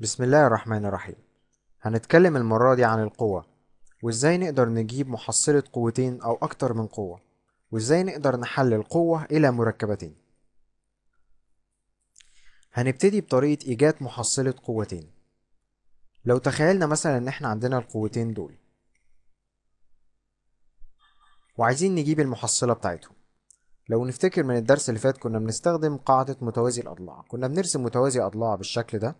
بسم الله الرحمن الرحيم هنتكلم المرة دي عن القوة وازاي نقدر نجيب محصلة قوتين او اكتر من قوة وازاي نقدر نحلل قوة الى مركبتين هنبتدي بطريقة ايجاد محصلة قوتين لو تخيلنا مثلا ان احنا عندنا القوتين دول وعايزين نجيب المحصلة بتاعتهم لو نفتكر من الدرس اللي فات كنا بنستخدم قاعدة متوازي الأضلاع كنا بنرسم متوازي أضلاع بالشكل ده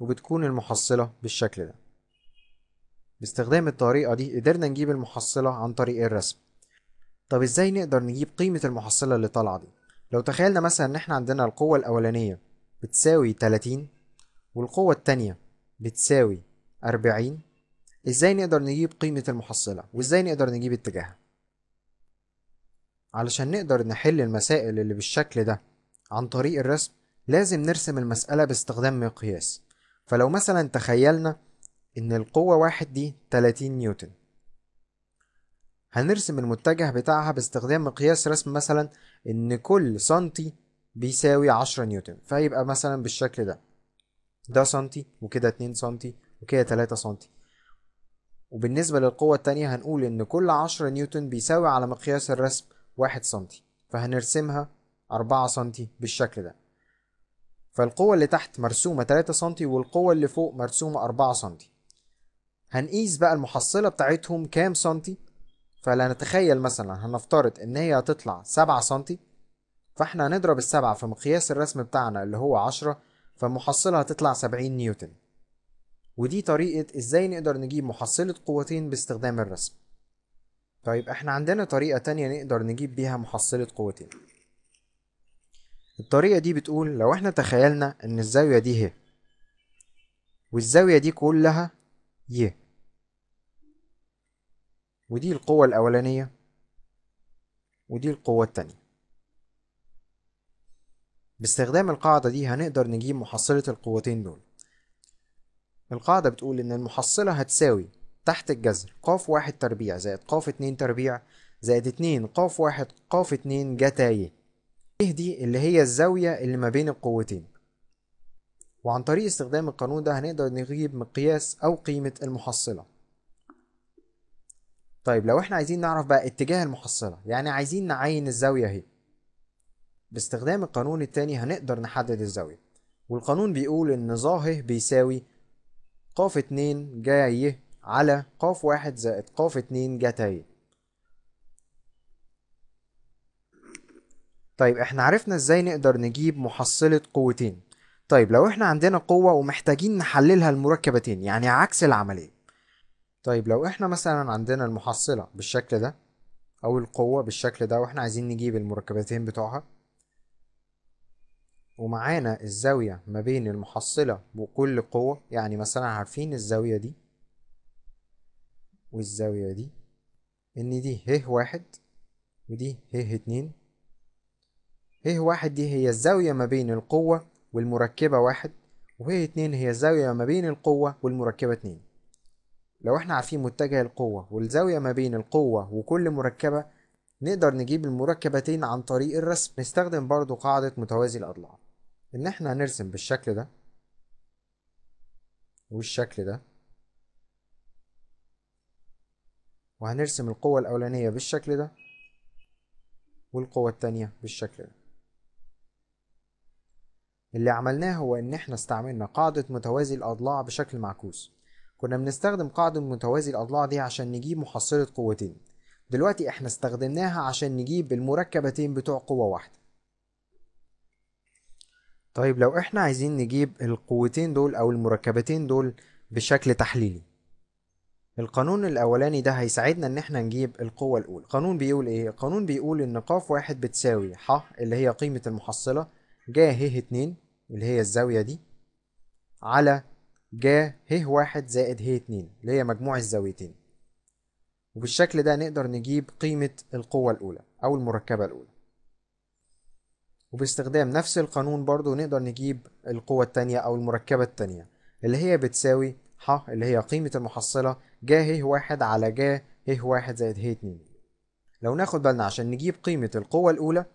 وبتكون المحصلة بالشكل ده باستخدام الطريقة دي قدرنا نجيب المحصلة عن طريق الرسم طب ازاي نقدر نجيب قيمة المحصلة اللي طالعة دي لو تخيلنا مثلا ان احنا عندنا القوة الاولانية بتساوي 30 والقوة التانية بتساوي 40 ازاي نقدر نجيب قيمة المحصلة وازاي نقدر نجيب اتجاهها علشان نقدر نحل المسائل اللي بالشكل ده عن طريق الرسم لازم نرسم المسألة باستخدام مقياس فلو مثلا تخيلنا إن القوة واحد دي 30 نيوتن هنرسم المتجه بتاعها باستخدام مقياس رسم مثلا إن كل سنتي بيساوي 10 نيوتن فيبقى مثلا بالشكل ده ده سنتي وكده 2 سنتي وكده 3 سنتي وبالنسبة للقوة التانية هنقول إن كل 10 نيوتن بيساوي على مقياس الرسم 1 سنتي فهنرسمها 4 سنتي بالشكل ده فالقوة اللي تحت مرسومة 3 سم والقوة اللي فوق مرسومة 4 سم هنقيس بقى المحصلة بتاعتهم كام سنتي فلنتخيل مثلا هنفترض ان هي هتطلع 7 سم فاحنا هنضرب السبعة في مقياس الرسم بتاعنا اللي هو 10 فمحصلة هتطلع 70 نيوتن ودي طريقة ازاي نقدر نجيب محصلة قوتين باستخدام الرسم طيب احنا عندنا طريقة تانية نقدر نجيب بيها محصلة قوتين الطريقة دي بتقول لو احنا تخيلنا ان الزاوية دي ه والزاوية دي كلها ي ودي القوة الأولانية ودي القوة التانية باستخدام القاعدة دي هنقدر نجيب محصلة القوتين دول القاعدة بتقول إن المحصلة هتساوي تحت الجذر ق واحد تربيع زائد ق اتنين تربيع زائد اتنين ق واحد ق اتنين جتا ي دي اللي هي الزاوية اللي ما بين القوتين وعن طريق استخدام القانون ده هنقدر نجيب مقياس أو قيمة المحصلة طيب لو احنا عايزين نعرف بقى اتجاه المحصلة يعني عايزين نعين الزاوية اهي باستخدام القانون التاني هنقدر نحدد الزاوية والقانون بيقول ان ظاه بيساوي قاف اتنين جاي على قاف واحد زائد قاف اتنين جتاي طيب احنا عرفنا ازاي نقدر نجيب محصلة قوتين طيب لو احنا عندنا قوة ومحتاجين نحللها المركبتين يعني عكس العملية طيب لو احنا مثلا عندنا المحصلة بالشكل ده او القوة بالشكل ده واحنا عايزين نجيب المركبتين بتوعها ومعانا الزاوية ما بين المحصلة وكل قوة يعني مثلا عارفين الزاوية دي والزاوية دي ان دي ه واحد ودي ه اتنين هيه واحد دي هي الزاوية ما بين القوة والمركبة واحد وهي اتنين هي الزاوية ما بين القوة والمركبة اتنين لو احنا عارفين متجه القوة والزاوية ما بين القوة وكل مركبة نقدر نجيب المركبتين عن طريق الرسم نستخدم برضو قاعدة متوازي الأضلاع إن احنا هنرسم بالشكل ده والشكل ده وهنرسم القوة الأولانية بالشكل ده والقوة التانية بالشكل ده اللي عملناه هو ان احنا استعملنا قاعدة متوازي الاضلاع بشكل معكوس كنا بنستخدم قاعدة متوازي الاضلاع دي عشان نجيب محصلة قوتين دلوقتي احنا استخدمناها عشان نجيب المركبتين بتوع قوة واحدة طيب لو احنا عايزين نجيب القوتين دول او المركبتين دول بشكل تحليلي القانون الاولاني ده هيساعدنا ان احنا نجيب القوة الاولى القانون بيقول ايه القانون بيقول ان ق واحد بتساوي ح اللي هي قيمة المحصلة جا ه اتنين اللي هي الزاوية دي على جا ه واحد زائد ه اتنين اللي هي مجموع الزاويتين وبالشكل ده نقدر نجيب قيمة القوة الأولى أو المركبة الأولى وباستخدام نفس القانون برضو نقدر نجيب القوة التانية أو المركبة التانية اللي هي بتساوي ح اللي هي قيمة المحصلة جا ه واحد على جا ه واحد زائد ه اتنين لو ناخد بالنا عشان نجيب قيمة القوة الأولى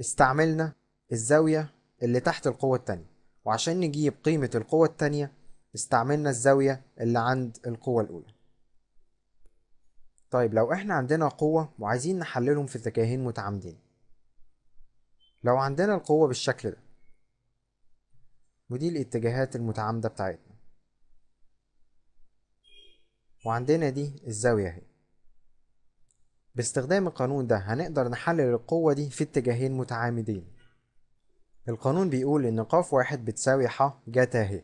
استعملنا الزاوية اللي تحت القوة التانية وعشان نجيب قيمة القوة التانية استعملنا الزاوية اللي عند القوة الأولى طيب لو احنا عندنا قوة وعايزين نحللهم في اتجاهين متعامدين لو عندنا القوة بالشكل ده ودي الاتجاهات المتعامدة بتاعتنا وعندنا دي الزاوية اهي باستخدام القانون ده هنقدر نحلل القوة دي في اتجاهين متعامدين القانون بيقول إن ق واحد بتساوي ح جتا ه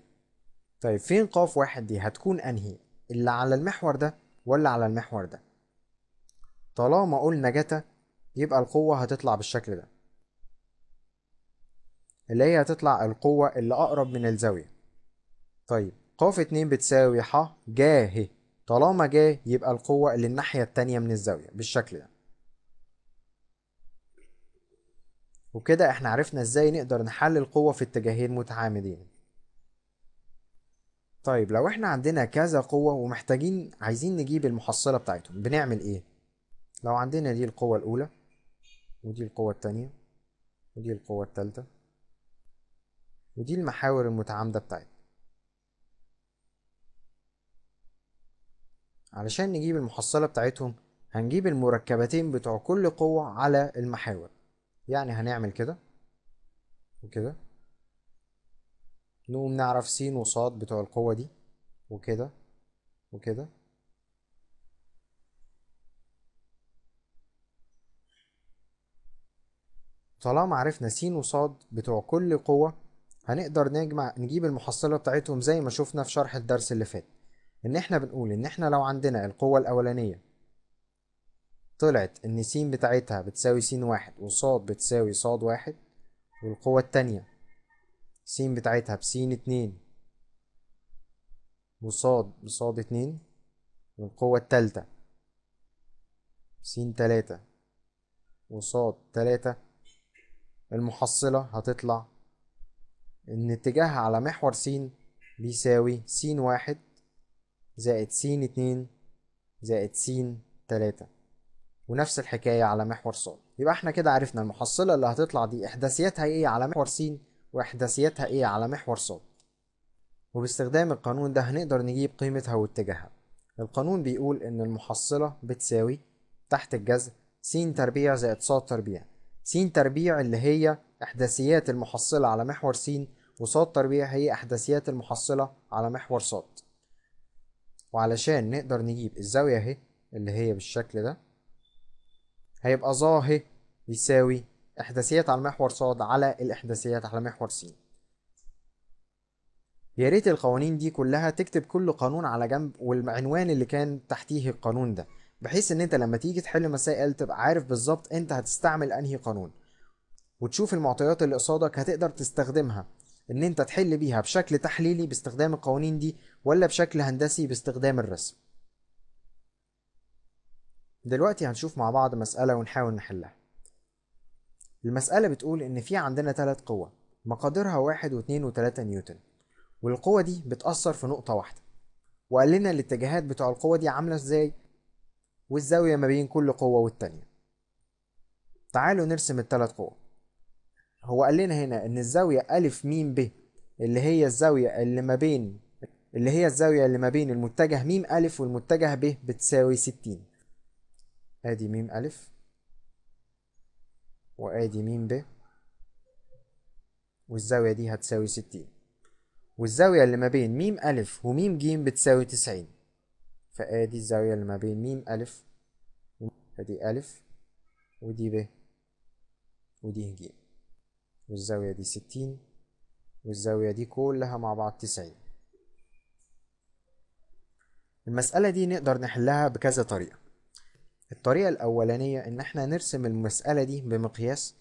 طيب فين ق واحد دي هتكون أنهي اللي على المحور ده ولا على المحور ده طالما قلنا جتا يبقى القوة هتطلع بالشكل ده اللي هي هتطلع القوة اللي أقرب من الزاوية طيب ق اتنين بتساوي ح جا ه طالما جا يبقى القوة اللي الناحية التانية من الزاوية بالشكل ده وكده احنا عرفنا ازاي نقدر نحلل قوة في اتجاهين متعامدين طيب لو احنا عندنا كذا قوة ومحتاجين عايزين نجيب المحصلة بتاعتهم بنعمل ايه لو عندنا دي القوة الاولى ودي القوة التانية ودي القوة التالتة ودي المحاور المتعامدة بتاعتنا علشان نجيب المحصلة بتاعتهم هنجيب المركبتين بتوع كل قوة على المحاور يعني هنعمل كده وكده نقوم نعرف س وص بتوع القوة دي وكده وكده طالما عرفنا س وص بتوع كل قوة هنقدر نجمع نجيب المحصلة بتاعتهم زي ما شفنا في شرح الدرس اللي فات ان احنا بنقول ان احنا لو عندنا القوة الاولانية طلعت ان س بتاعتها بتساوي س واحد وص بتساوي ص واحد والقوة التانية س بتاعتها بس اتنين وص بص اتنين والقوة التالتة س تلاتة وص تلاتة المحصلة هتطلع ان اتجاهها على محور س بيساوي س واحد زائد س اتنين زائد س تلاتة ونفس الحكاية على محور ص يبقى احنا كده عرفنا المحصلة اللي هتطلع دي إحداثياتها إيه على محور س وإحداثياتها إيه على محور ص وباستخدام القانون ده هنقدر نجيب قيمتها واتجاهها القانون بيقول إن المحصلة بتساوي تحت الجذر س تربيع زائد ص تربيع س تربيع اللي هي إحداثيات المحصلة على محور س وص تربيع هي إحداثيات المحصلة على محور ص وعلشان نقدر نجيب الزاوية اهي اللي هي بالشكل ده هيبقى ظا ه يساوي إحداثيات على محور ص على الإحداثيات على محور س يا ريت القوانين دي كلها تكتب كل قانون على جنب والعنوان اللي كان تحتيه القانون ده بحيث ان انت لما تيجي تحل مسائل تبقى عارف بالظبط انت هتستعمل انهي قانون وتشوف المعطيات اللي قصادك هتقدر تستخدمها ان انت تحل بيها بشكل تحليلي باستخدام القوانين دي ولا بشكل هندسي باستخدام الرسم دلوقتي هنشوف مع بعض مسألة ونحاول نحلها المسألة بتقول إن في عندنا تلات قوى مقاديرها واحد واتنين وتلاتة نيوتن والقوة دي بتأثر في نقطة واحدة وقال لنا الاتجاهات بتوع القوة دي عاملة ازاي والزاوية ما بين كل قوة والتانية تعالوا نرسم التلات قوى هو قال لنا هنا إن الزاوية ألف ميم ب اللي هي الزاوية اللي ما بين اللي هي الزاوية اللي ما بين المتجه ميم ألف والمتجه ب بتساوي ستين ادي ميم الف وادي ميم ب والزاوية دي هتساوي ستين والزاوية اللي ما بين ميم ألف وميم ج بتساوي تسعين فآدي الزاوية اللي ما بين ميم ألف فدي ألف ودي ب ودي ج والزاوية دي ستين والزاوية دي كلها مع بعض تسعين المسألة دي نقدر نحلها بكذا طريقة الطريقة الأولانية إن إحنا نرسم المسألة دي بمقياس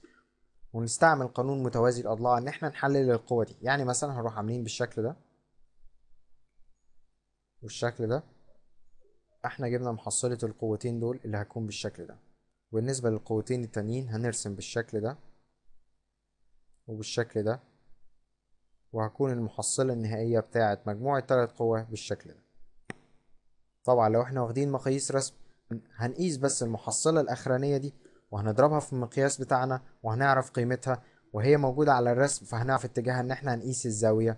ونستعمل قانون متوازي الأضلاع إن إحنا نحلل القوة دي يعني مثلا هنروح عاملين بالشكل ده والشكل ده إحنا جبنا محصلة القوتين دول اللي هتكون بالشكل ده وبالنسبة للقوتين التانيين هنرسم بالشكل ده وبالشكل ده وهكون المحصلة النهائية بتاعة مجموع التلات قوى بالشكل ده طبعا لو إحنا واخدين مقاييس رسم هنقيس بس المحصلة الأخرانية دي وهنضربها في المقياس بتاعنا وهنعرف قيمتها وهي موجودة على الرسم فهنعرف اتجاهها ان احنا هنقيس الزاوية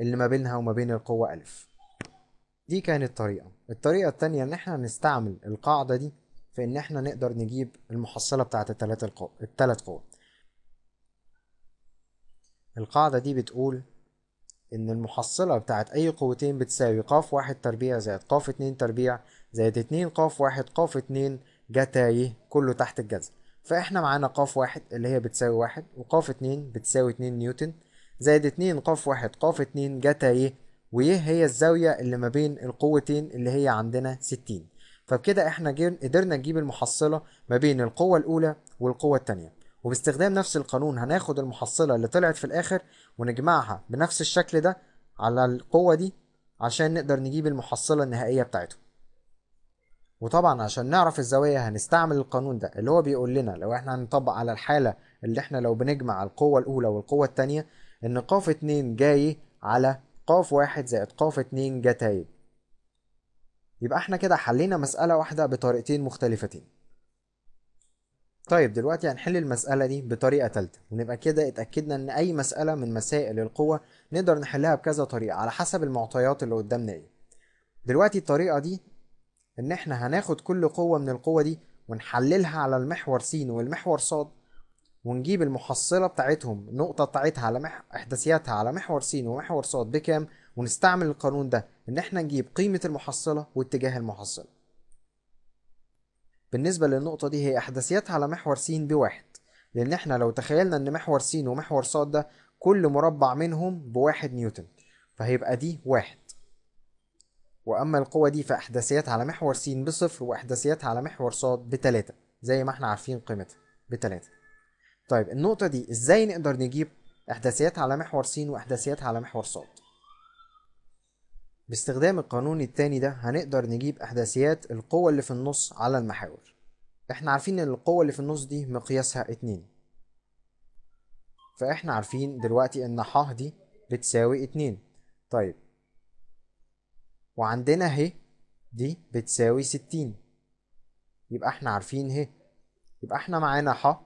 اللي ما بينها وما بين القوة ألف دي كانت طريقة الطريقة التانية ان احنا هنستعمل القاعدة دي في ان احنا نقدر نجيب المحصلة بتاعة التلات القوة التلات قوة القاعدة دي بتقول ان المحصلة بتاعت اي قوتين بتساوي ق واحد تربيع زائد ق اتنين تربيع زائد اتنين ق واحد ق اتنين جتايه كله تحت الجذر فاحنا معانا ق واحد اللي هي بتساوي واحد وق اتنين بتساوي اتنين نيوتن زائد اتنين ق واحد ق اتنين جتايه ويه هي الزاوية اللي ما بين القوتين اللي هي عندنا ستين فبكده احنا قدرنا نجيب المحصلة ما بين القوة الأولى والقوة التانية وباستخدام نفس القانون هناخد المحصلة اللي طلعت في الآخر ونجمعها بنفس الشكل ده على القوة دي عشان نقدر نجيب المحصلة النهائية بتاعته وطبعا عشان نعرف الزوايا هنستعمل القانون ده اللي هو بيقول لنا لو احنا هنطبق على الحالة اللي احنا لو بنجمع القوة الأولى والقوة التانية إن قاف اتنين جاي على قاف واحد زائد قاف اتنين جتايب يبقى احنا كده حلينا مسألة واحدة بطريقتين مختلفتين طيب دلوقتي هنحل المسألة دي بطريقة تالتة ونبقى كده اتأكدنا ان اي مسألة من مسائل القوة نقدر نحلها بكذا طريقة على حسب المعطيات اللي قدامنا ايه دلوقتي الطريقة دي ان احنا هناخد كل قوة من القوة دي ونحللها على المحور س والمحور ص ونجيب المحصلة بتاعتهم النقطة بتاعتها على مح... احداثياتها على محور س ومحور ص بكام ونستعمل القانون ده ان احنا نجيب قيمة المحصلة واتجاه المحصلة بالنسبة للنقطة دي هي أحداثياتها على محور س بواحد لأن احنا لو تخيلنا إن محور س ومحور ص ده كل مربع منهم بواحد نيوتن فهيبقى دي واحد وأما القوة دي فأحداثياتها على محور س بصفر وأحداثياتها على محور ص بتلاتة زي ما احنا عارفين قيمتها بتلاتة طيب النقطة دي ازاي نقدر نجيب أحداثياتها على محور س وأحداثياتها على محور ص باستخدام القانون التاني ده هنقدر نجيب احداثيات القوة اللي في النص على المحاور احنا عارفين ان القوة اللي في النص دي مقياسها اتنين فاحنا عارفين دلوقتي ان ح دي بتساوي اتنين طيب وعندنا ه دي بتساوي ستين يبقى احنا عارفين ه يبقى احنا معانا ح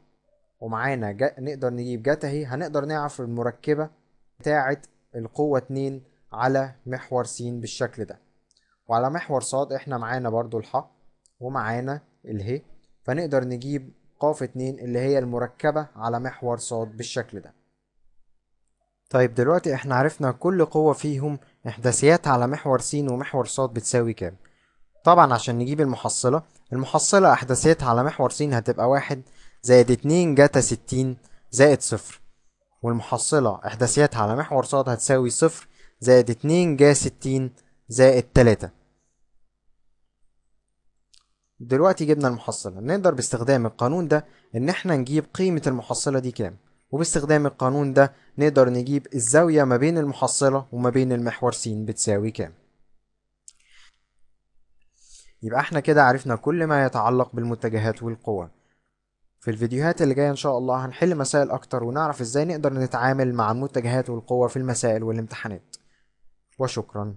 ومعانا نقدر نجيب جتا ه هنقدر نعرف المركبة بتاعة القوة اتنين على محور س بالشكل ده وعلى محور ص احنا معانا برضو الح ومعانا اله فنقدر نجيب ق اتنين اللي هي المركبة على محور ص بالشكل ده طيب دلوقتي احنا عرفنا كل قوة فيهم احداثيات على محور س ومحور ص بتساوي كام طبعا عشان نجيب المحصلة المحصلة احداثيتها على محور س هتبقى واحد زائد اتنين جتا ستين زائد صفر والمحصلة احداثيتها على محور ص هتساوي صفر زائد اتنين جا ستين زائد تلاتة دلوقتي جبنا المحصلة نقدر باستخدام القانون ده ان احنا نجيب قيمة المحصلة دي كام وباستخدام القانون ده نقدر نجيب الزاوية ما بين المحصلة وما بين المحور س بتساوي كام يبقى احنا كده عرفنا كل ما يتعلق بالمتجهات والقوى في الفيديوهات اللي جاية ان شاء الله هنحل مسائل اكتر ونعرف ازاي نقدر نتعامل مع المتجهات والقوى في المسائل والامتحانات وشكرا